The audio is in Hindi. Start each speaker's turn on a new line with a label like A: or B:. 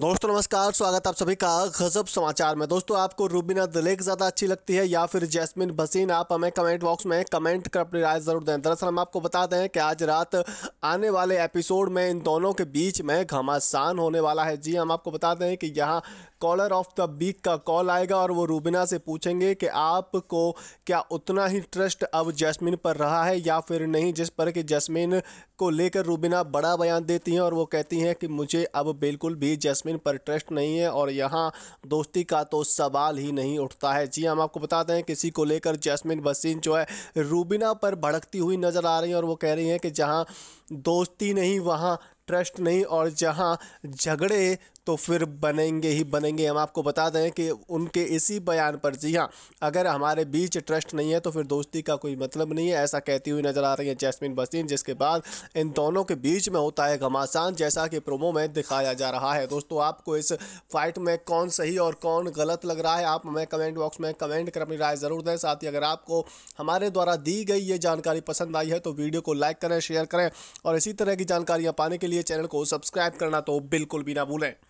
A: दोस्तों नमस्कार स्वागत आप सभी का गजब समाचार में दोस्तों आपको रूबीना दिलेख ज़्यादा अच्छी लगती है या फिर जैस्मिन भसीन आप हमें कमेंट बॉक्स में कमेंट कर अपनी राय ज़रूर दें दरअसल हम आपको बता दें कि आज रात आने वाले एपिसोड में इन दोनों के बीच में घमासान होने वाला है जी हाँ, हम आपको बता दें कि यहाँ कॉलर ऑफ द बीक का कॉल आएगा और वो रूबीना से पूछेंगे कि आपको क्या उतना ही ट्रस्ट अब जैस्मिन पर रहा है या फिर नहीं जिस पर कि जैस्मिन को लेकर रूबीना बड़ा बयान देती हैं और वो कहती हैं कि मुझे अब बिल्कुल भी जैस्मिन कश्मीर पर ट्रस्ट नहीं है और यहाँ दोस्ती का तो सवाल ही नहीं उठता है जी हाँ, हम आपको बताते हैं किसी को लेकर जैसमिन बसीन जो है रूबिना पर भड़कती हुई नज़र आ रही है और वो कह रही हैं कि जहाँ दोस्ती नहीं वहाँ ट्रस्ट नहीं और जहाँ झगड़े तो फिर बनेंगे ही बनेंगे हम आपको बता दें कि उनके इसी बयान पर जी हाँ अगर हमारे बीच ट्रस्ट नहीं है तो फिर दोस्ती का कोई मतलब नहीं है ऐसा कहती हुई नज़र आ रही है जैस्मिन बसीन जिसके बाद इन दोनों के बीच में होता है घमासान जैसा कि प्रोमो में दिखाया जा रहा है दोस्तों आपको इस फाइट में कौन सही और कौन गलत लग रहा है आप हमें कमेंट बॉक्स में कमेंट कर अपनी राय ज़रूर दें साथ ही अगर आपको हमारे द्वारा दी गई ये जानकारी पसंद आई है तो वीडियो को लाइक करें शेयर करें और इसी तरह की जानकारियाँ पाने के लिए चैनल को सब्सक्राइब करना तो बिल्कुल भी ना भूलें